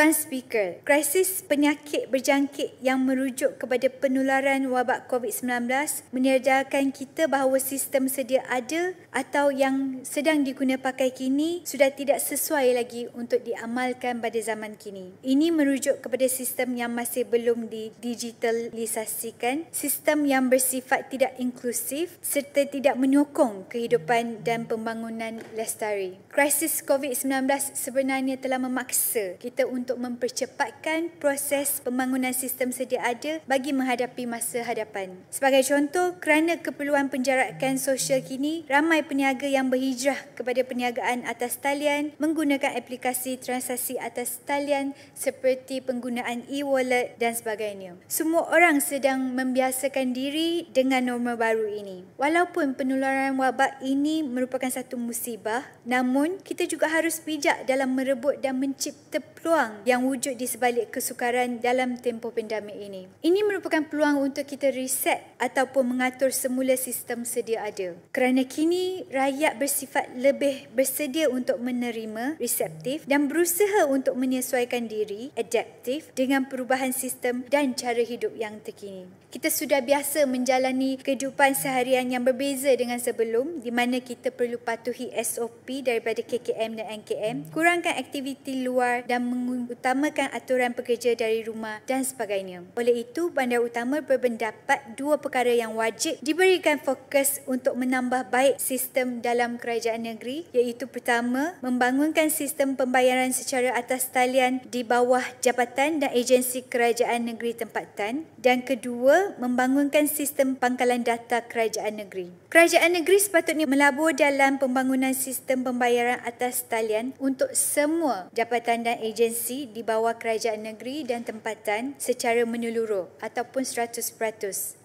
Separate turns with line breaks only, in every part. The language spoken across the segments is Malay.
Tuan Speaker, krisis penyakit berjangkit yang merujuk kepada penularan wabak COVID-19 menyedarkan kita bahawa sistem sedia ada atau yang sedang diguna pakai kini sudah tidak sesuai lagi untuk diamalkan pada zaman kini. Ini merujuk kepada sistem yang masih belum didigitalisasikan, sistem yang bersifat tidak inklusif serta tidak menyokong kehidupan dan pembangunan lestari. Krisis COVID-19 sebenarnya telah memaksa kita untuk untuk mempercepatkan proses pembangunan sistem sedia ada bagi menghadapi masa hadapan. Sebagai contoh, kerana keperluan penjarakan sosial kini, ramai peniaga yang berhijrah kepada peniagaan atas talian menggunakan aplikasi transaksi atas talian seperti penggunaan e-wallet dan sebagainya. Semua orang sedang membiasakan diri dengan norma baru ini. Walaupun penularan wabak ini merupakan satu musibah, namun kita juga harus bijak dalam merebut dan mencipta peluang peluang yang wujud di sebalik kesukaran dalam tempoh pandemik ini. Ini merupakan peluang untuk kita reset ataupun mengatur semula sistem sedia ada. Kerana kini rakyat bersifat lebih bersedia untuk menerima, reseptif dan berusaha untuk menyesuaikan diri, adaptif dengan perubahan sistem dan cara hidup yang terkini. Kita sudah biasa menjalani kehidupan seharian yang berbeza dengan sebelum di mana kita perlu patuhi SOP daripada KKM dan NKM, kurangkan aktiviti luar dan mengunjungi mengutamakan aturan pekerja dari rumah dan sebagainya. Oleh itu, bandar utama berpendapat dua perkara yang wajib diberikan fokus untuk menambah baik sistem dalam kerajaan negeri iaitu pertama, membangunkan sistem pembayaran secara atas talian di bawah jabatan dan agensi kerajaan negeri tempatan dan kedua, membangunkan sistem pangkalan data kerajaan negeri. Kerajaan negeri sepatutnya melabur dalam pembangunan sistem pembayaran atas talian untuk semua jabatan dan agensi polisi di bawah kerajaan negeri dan tempatan secara menyeluruh ataupun 100%.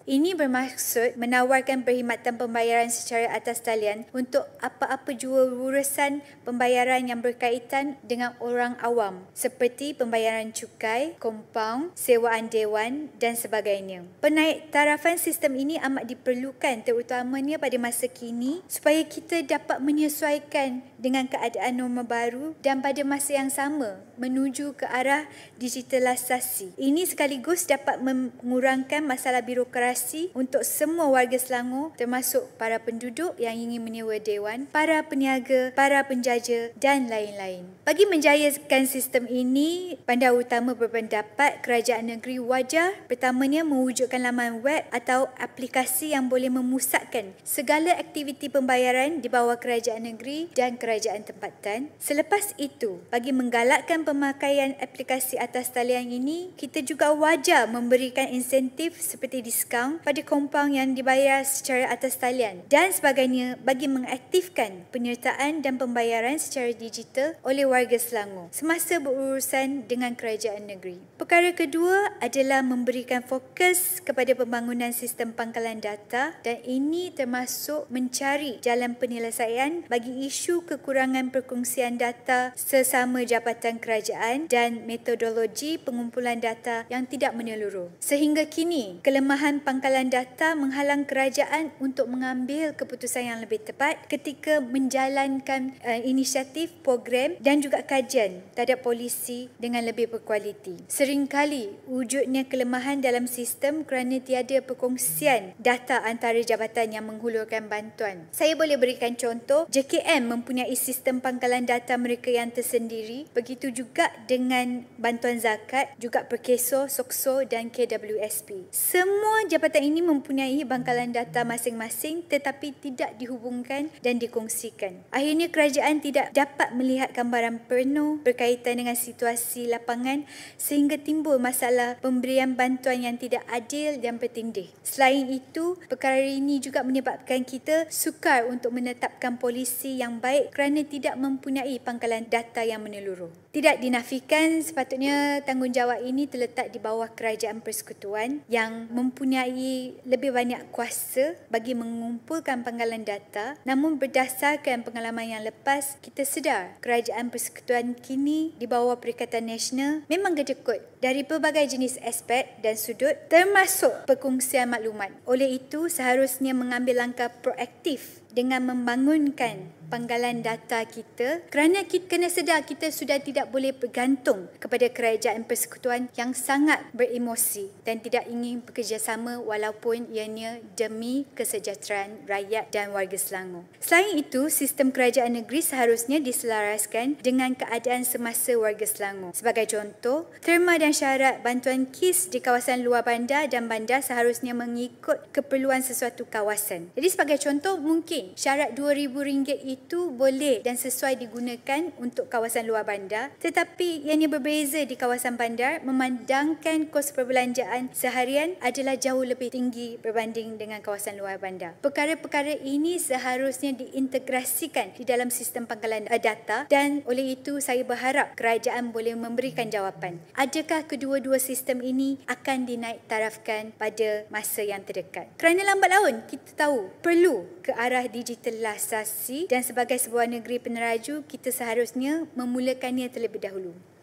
Ini bermaksud menawarkan perkhidmatan pembayaran secara atas talian untuk apa-apa jua urusan pembayaran yang berkaitan dengan orang awam seperti pembayaran cukai, kompaun, sewaan dewan dan sebagainya. Penaik tarafan sistem ini amat diperlukan terutamanya pada masa kini supaya kita dapat menyesuaikan dengan keadaan norma baru dan pada masa yang sama menuju menuju ke arah digitalisasi. Ini sekaligus dapat mengurangkan masalah birokrasi untuk semua warga Selangor termasuk para penduduk yang ingin menyewa dewan, para peniaga, para penjaja dan lain-lain. Bagi menjayakan sistem ini, pandai utama berpendapat kerajaan negeri wajar pertamanya mewujudkan laman web atau aplikasi yang boleh memusatkan segala aktiviti pembayaran di bawah kerajaan negeri dan kerajaan tempatan. Selepas itu, bagi menggalakkan pemakaian pemakaian aplikasi atas talian ini, kita juga wajar memberikan insentif seperti diskaun pada kompaun yang dibayar secara atas talian dan sebagainya bagi mengaktifkan penyertaan dan pembayaran secara digital oleh warga Selangor semasa berurusan dengan kerajaan negeri. Perkara kedua adalah memberikan fokus kepada pembangunan sistem pangkalan data dan ini termasuk mencari jalan penyelesaian bagi isu kekurangan perkongsian data sesama jabatan kerajaan kesan dan metodologi pengumpulan data yang tidak menyeluruh. Sehingga kini, kelemahan pangkalan data menghalang kerajaan untuk mengambil keputusan yang lebih tepat ketika menjalankan uh, inisiatif, program dan juga kajian terhadap polisi dengan lebih berkualiti. Seringkali, wujudnya kelemahan dalam sistem kerana tiada perkongsian data antara jabatan yang menghulurkan bantuan. Saya boleh berikan contoh, JKM mempunyai sistem pangkalan data mereka yang tersendiri, begitu juga dengan bantuan zakat juga Perkeso, Sokso dan KWSP. Semua jabatan ini mempunyai bangkalan data masing-masing tetapi tidak dihubungkan dan dikongsikan. Akhirnya kerajaan tidak dapat melihat gambaran penuh berkaitan dengan situasi lapangan sehingga timbul masalah pemberian bantuan yang tidak adil dan bertindih. Selain itu, perkara ini juga menyebabkan kita sukar untuk menetapkan polisi yang baik kerana tidak mempunyai pangkalan data yang menyeluruh. Tidak dinafikan sepatutnya tanggungjawab ini terletak di bawah kerajaan persekutuan yang mempunyai lebih banyak kuasa bagi mengumpulkan penggalan data. Namun berdasarkan pengalaman yang lepas, kita sedar kerajaan persekutuan kini di bawah Perikatan Nasional memang gedekut dari pelbagai jenis aspek dan sudut termasuk perkongsian maklumat. Oleh itu, seharusnya mengambil langkah proaktif dengan membangunkan penggalan data kita kerana kita kena sedar kita sudah tidak boleh bergantung kepada kerajaan persekutuan yang sangat beremosi dan tidak ingin bekerjasama walaupun ianya demi kesejahteraan rakyat dan warga Selangor. Selain itu, sistem kerajaan negeri seharusnya diselaraskan dengan keadaan semasa warga Selangor. Sebagai contoh, terma dan syarat bantuan KIS di kawasan luar bandar dan bandar seharusnya mengikut keperluan sesuatu kawasan. Jadi sebagai contoh, mungkin syarat RM2,000 itu boleh dan sesuai digunakan untuk kawasan luar bandar tetapi yang berbeza di kawasan bandar memandangkan kos perbelanjaan seharian adalah jauh lebih tinggi berbanding dengan kawasan luar bandar. Perkara-perkara ini seharusnya diintegrasikan di dalam sistem pangkalan eh, data dan oleh itu saya berharap kerajaan boleh memberikan jawapan. Adakah kedua-dua sistem ini akan dinaik tarafkan pada masa yang terdekat? Kerana lambat laun kita tahu perlu ke arah digitalisasi dan sebagai sebuah negeri peneraju, kita seharusnya memulakannya terlebih dahulu.